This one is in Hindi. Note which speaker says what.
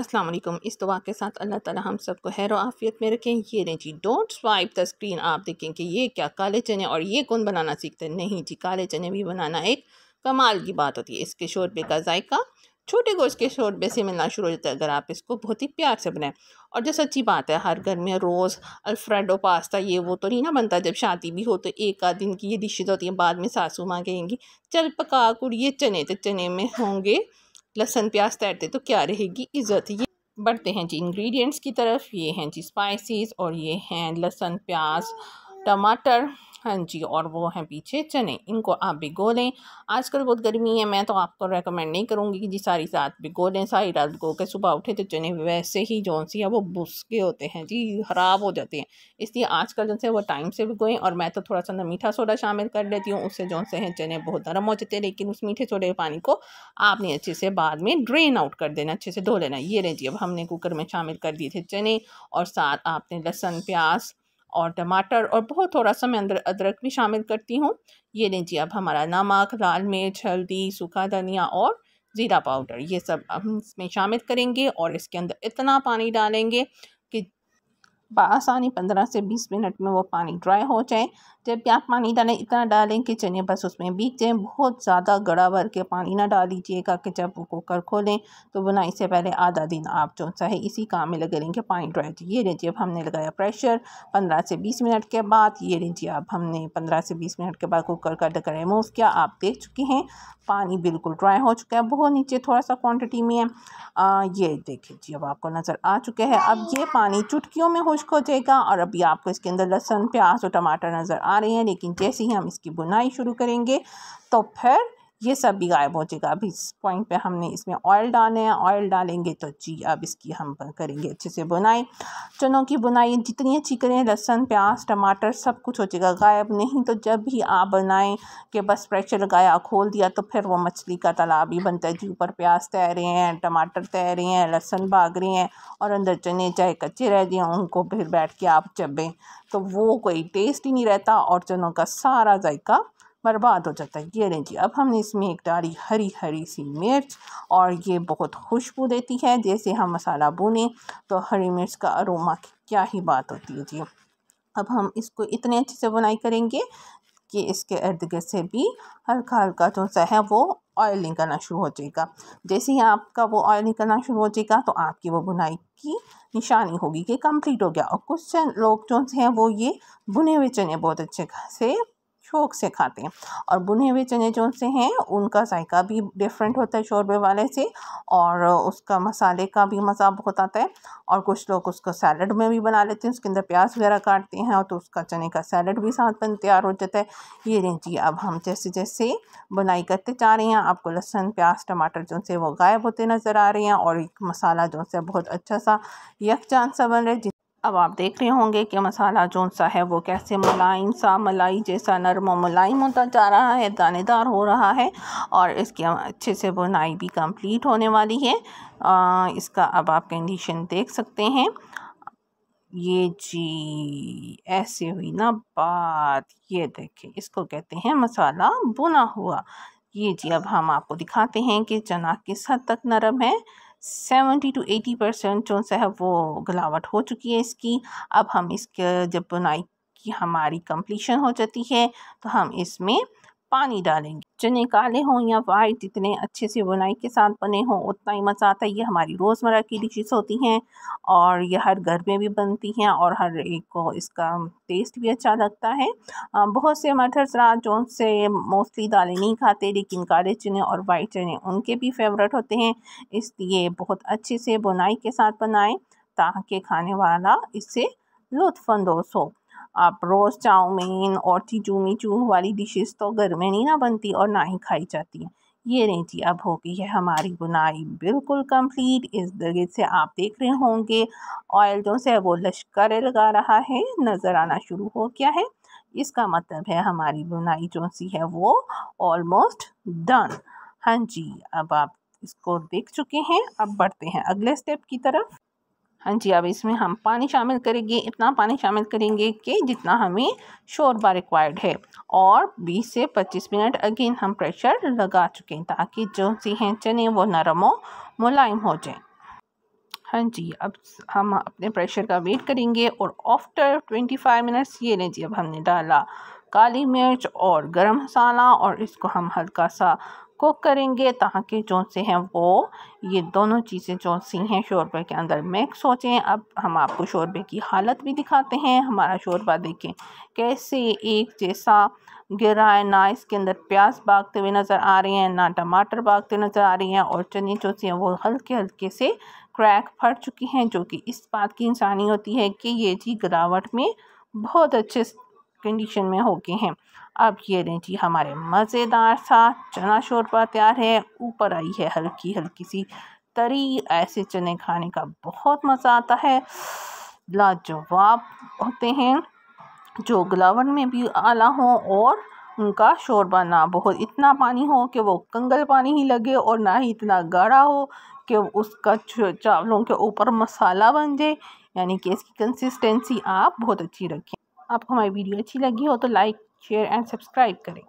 Speaker 1: अस्सलाम वालेकुम इस दुआ के साथ अल्लाह ताला हम सबको हैर आफियत में रखें ये नहीं जी डोंट स्वाइप द स्क्रीन आप देखें कि ये क्या काले चने और ये कौन बनाना सीखते हैं नहीं जी काले चने भी बनाना एक कमाल की बात होती है इसके शोरबे का जायका छोटे गोश्त के शोरबे से मिलना शुरू हो जाता है अगर आप इसको बहुत ही प्यार से बनाएं और जो सच्ची बात है हर घर में रोज़ अल्फ्रेडो पास्ता ये वो तो नहीं ना बनता जब शादी भी हो तो एक आध दिन की ये डिशेज होती हैं बाद में सासू माँ कहेंगी चल पका कुड़िए चने तो चने में होंगे लहसन प्याज तैरते तो क्या रहेगी इज़्ज़त ये बढ़ते हैं जी इंग्रेडिएंट्स की तरफ ये हैं जी स्पाइसेस और ये हैं लहसन प्याज टमाटर हाँ जी और वो हैं पीछे चने इनको आप भिगो लें आजकल बहुत गर्मी है मैं तो आपको रेकमेंड नहीं करूँगी कि जी सारी रात भिगो लें सारी रात भिगो के सुबह उठे तो चने वैसे ही जो सी है वो भुसके होते हैं जी ख़राब हो जाते हैं इसलिए आजकल जो है वो टाइम से भिगोएं और मैं तो थोड़ा सा ना मीठा सोडा शामिल कर लेती हूँ उससे जो से हैं चने बहुत नरम हो जाते हैं लेकिन उस मीठे सोडे के पानी को आपने अच्छे से बाद में ड्रेन आउट कर देना अच्छे से धो लेना ये रहें जी अब हमने कुकर में शामिल कर दिए थे चने और साथ आपने लहसुन प्याज और टमाटर और बहुत थोड़ा सा मैं अंदर अदरक भी शामिल करती हूँ ये जी अब हमारा नमक लाल मिर्च हल्दी सूखा धनिया और ज़ीरा पाउडर ये सब हम इसमें शामिल करेंगे और इसके अंदर इतना पानी डालेंगे बसानी पंद्रह से बीस मिनट में वो पानी ड्राई हो जाए जब भी आप पानी डालें इतना डालें कि चने बस उसमें बीत जाएँ बहुत ज़्यादा गड़ा भर के पानी ना डाल दीजिएगा कि जब वो कुकर खोलें तो बुनाई से पहले आधा दिन आप जो सा है इसी काम में लगे लेंगे पानी ड्राई तो ये लीजिए अब हमने लगाया प्रेशर पंद्रह से बीस मिनट के बाद ये लीजिए अब हमने पंद्रह से बीस मिनट के बाद कुकर का डकर रिमूव किया आप देख चुके हैं पानी बिल्कुल ड्राई हो चुका है बहुत नीचे थोड़ा सा क्वान्टिटी में है ये देखिए जी अब आपको नज़र आ चुके हैं अब ये पानी चुटकियों में हो खुश्क हो जाएगा और अभी आपको इसके अंदर लहसुन प्याज और टमाटर नज़र आ रहे हैं लेकिन जैसे ही हम इसकी बुनाई शुरू करेंगे तो फिर ये सब भी गायब हो जाएगा अभी इस पॉइंट पे हमने इसमें ऑयल डाले हैं ऑयल डालेंगे तो जी अब इसकी हम करेंगे अच्छे से बुनाई चनों की बुनाई जितनी अच्छी करें लहसन प्याज टमाटर सब कुछ हो जाएगा गायब नहीं तो जब भी आप बनाएं कि बस प्रेशर लगाया खोल दिया तो फिर वो मछली का तालाब ही बनता है जी ऊपर प्याज तैर रहे हैं टमाटर तैर रहे हैं लहसन भाग रहे हैं और अंदर चने चाहे कच्चे रह गए उनको फिर बैठ के आप चबें तो वो कोई टेस्ट ही नहीं रहता और चनों का सारा जायका बर्बाद हो जाता है ये लें जी अब हमने इसमें एक डाली हरी हरी सी मिर्च और ये बहुत खुशबू देती है जैसे हम मसाला बुने तो हरी मिर्च का अरोमा की क्या ही बात होती है जी अब हम इसको इतने अच्छे से बुनाई करेंगे कि इसके इर्द गिर्द से भी हल्का हल्का जो सा है वो ऑयल निकलना शुरू हो जाएगा जैसे ही आपका वो ऑयल निकलना शुरू हो जाएगा तो आपकी वो बुनाई की निशानी होगी कि कंप्लीट हो गया और कुछ लोग जो हैं वो ये बुने हुए चने बहुत अच्छे से शौक से खाते हैं और बुने हुए चने जो से हैं उनका जायका भी डिफरेंट होता है शोरबे वाले से और उसका मसाले का भी मज़ा बहुत आता है और कुछ लोग उसको सैलड में भी बना लेते हैं उसके अंदर प्याज वगैरह काटते हैं और तो उसका चने का सैलड भी साथ में तैयार हो जाता है ये लें जी अब हम जैसे जैसे बुनाई करते जा रहे हैं आपको लहसुन प्याज टमाटर जो से वो गायब होते नज़र आ रहे हैं और एक मसाला जो से बहुत अच्छा सा यकजान सा बन रहा है अब आप देख रहे होंगे कि मसाला जो सा है वो कैसे मुलायम सा मलाई जैसा नरम मुलायम होता जा रहा है दानेदार हो रहा है और इसकी अच्छे से बुनाई भी कंप्लीट होने वाली है आ, इसका अब आप कंडीशन देख सकते हैं ये जी ऐसे हुई ना बात ये देखें इसको कहते हैं मसाला बुना हुआ ये जी अब हम आपको दिखाते हैं कि चना किस हद तक नरम है सेवेंटी टू एटी परसेंट जो सा है वो गलावट हो चुकी है इसकी अब हम इसके जब बुनाई की हमारी कंप्लीशन हो जाती है तो हम इसमें पानी डालेंगे चने काले हों या वाइट जितने अच्छे से बुनाई के साथ बने हों उतना ही मज़ा आता है ये हमारी रोज़मर्रा की डिशेज़ होती हैं और ये हर घर में भी बनती हैं और हर एक को इसका टेस्ट भी अच्छा लगता है बहुत से मटर्स जो से मोस्टली दालें नहीं खाते लेकिन काले चने और वाइट चने उनके भी फेवरेट होते हैं इसलिए बहुत अच्छे से बुनाई के साथ बनाएँ ताकि खाने वाला इससे लुत्फानंदोज हो आप रोज़ चाउमीन और चीचूमी चूह वाली डिशेस तो घर में नहीं ना बनती और ना ही खाई जाती हैं ये नहीं जी अब हो गई है हमारी बुनाई बिल्कुल कंप्लीट इस दरगे से आप देख रहे होंगे ऑयल जो से वो लश्कर लगा रहा है नज़र आना शुरू हो गया है इसका मतलब है हमारी बुनाई जो सी है वो ऑलमोस्ट डन हाँ जी अब आप इसको देख चुके हैं अब बढ़ते हैं अगले स्टेप की तरफ हाँ जी अब इसमें हम पानी शामिल करेंगे इतना पानी शामिल करेंगे कि जितना हमें शोरबा रिक्वायर्ड है और 20 से 25 मिनट अगेन हम प्रेशर लगा चुके हैं ताकि जो सी हैं चने वो नरम हो मुलायम हो जाए हाँ जी अब हम अपने प्रेशर का वेट करेंगे और आफ्टर 25 मिनट्स ये लें जी अब हमने डाला काली मिर्च और गरम मसाला और इसको हम हल्का सा कुक करेंगे ताकि जो से हैं वो ये दोनों चीज़ें जो सी हैं शोरबे के अंदर मिक्स हो जाएँ अब हम आपको शोरबे की हालत भी दिखाते हैं हमारा शोरबा देखें कैसे एक जैसा गिरा है ना इसके अंदर प्याज भागते हुए नज़र आ रहे हैं ना टमाटर भागते नज़र आ रहे हैं और चने जो से हैं वो हल्के हल्के से क्रैक फट चुकी हैं जो कि इस बात की इंसानी होती है कि ये जी गिरावट में बहुत अच्छे कंडीशन में हो गए हैं अब ये लें जी हमारे मज़ेदार सा चना शोरबा तैयार है ऊपर आई है हल्की हल्की सी तरी ऐसे चने खाने का बहुत मज़ा आता है लाजवाब होते हैं जो गिलावट में भी आला हो और उनका शोरबा ना बहुत इतना पानी हो कि वो कंगल पानी ही लगे और ना ही इतना गाढ़ा हो कि उसका चावलों के ऊपर मसाला बन जाए यानी कि इसकी कंसिस्टेंसी आप बहुत अच्छी रखें आपको हमारी वीडियो अच्छी लगी हो तो लाइक शेयर एंड सब्सक्राइब करें